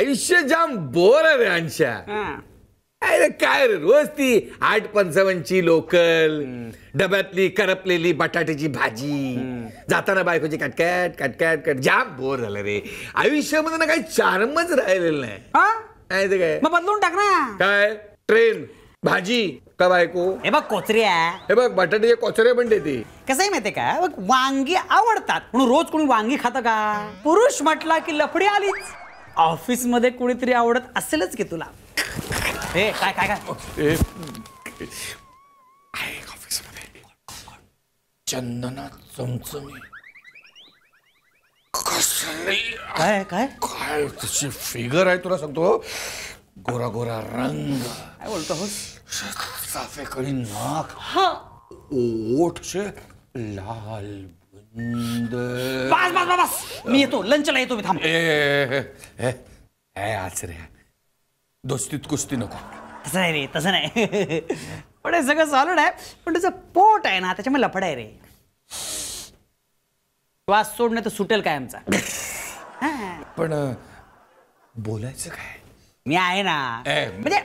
आयुष्य जाम बोर आहे रे अंशा अरे काय रे रोज ती आठ पंचावन्नची लोकल डब्यातली करपलेली बटाट्याची भाजी जाताना बायकोची कटकॅट कटकॅट कट जाम बोर झालं रे आयुष्यामध्ये ना काही चार्मच राहिलेलं नाही काय मग बदलून टाक ना काय ट्रेन भाजी का बायको हे बघ कोचऱ्या हे बघ बटाट्याचे कोचरे पण देते कसं आहे माहितीये का वांगी आवडतात म्हणून रोज कोणी वांगी खात का पुरुष म्हटला की लफडी आलीच ऑफिस मध्ये कुणीतरी आवडत असेलच की तुला हे काय काय काय चंदना चमचमी काय काय काय तशी फिगर आहे तुला सांगतो गोरा गोरा रंग काय बोलतो साफेकडी नाक ओठ शे लाल बस बस बस मी येतो लंचला येतो मी थांब रे दोस्तीत कुस्ती नको तसं नाही रे तसं नाही पण हे सगळं सॉलिड आहे पण त्याचं पोट आहे ना त्याच्यामुळे लफड आहे रे श्वास सोडणे तर सुटेल काय आमचा पण बोलायचं काय मी आहे ना म्हणजे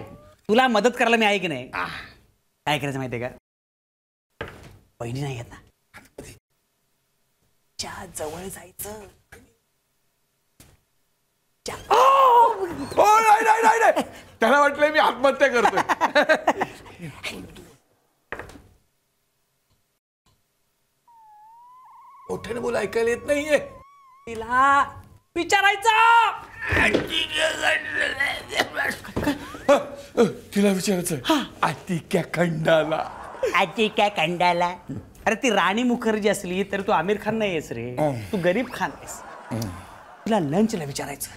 तुला मदत करायला मी आहे की नाही काय करायचं माहितीये का पहिली नाही येत ना च्या जवळ जायचं च्या- त्याला वाटलंय मी आत्महत्या करा मोठ्याने बोल ऐकायला येत नाहीये तिला विचारायचं तिला विचारायचं आतिक्या खंडाला आतिक्या खंडाला कंडाला अरे ती राणी मुखर्जी असली तर तू आमिर खान नाही आहेस रे तू गरीब खान आहेस तुला लंचला विचारायचं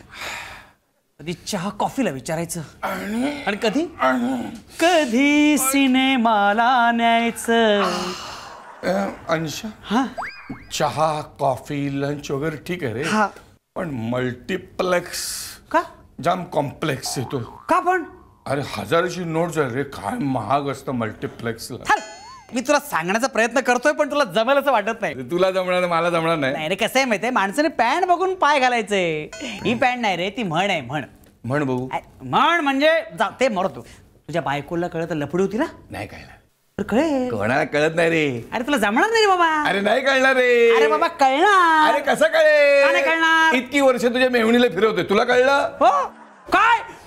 कधी चहा कॉफीला विचारायचं आणि कधी कधी सिनेमाला न्यायचं अंशा हा चहा कॉफी लंच वगैरे ठीक आहे रे पण मल्टीप्लेक्स का जाम कॉम्प्लेक्स येतो का पण अरे हजाराची नोट झाली रे काय महाग असतं मल्टीप्लेक्सला मी तुला सांगण्याचा प्रयत्न करतोय पण तुला जमेल असं वाटत नाही तुला जमणार मला जमणार नाही नाही रे कसं आहे माहितीये माणसाने पॅन्ट बघून पाय घालायचे ही पॅन्ट नाही रे ती म्हण आहे म्हण म्हण बघू म्हण म्हणजे ते मरतो तुझ्या बायकोला कळत लपडी होती ना नाही कळलं कळत नाही रे अरे तुला जमणार नाही बाबा अरे नाही कळणार रे अरे बाबा कळणार अरे कसं कळे कळणार? इतकी वर्ष तुझ्या मेहणीला फिरवते तुला कळलं हो काय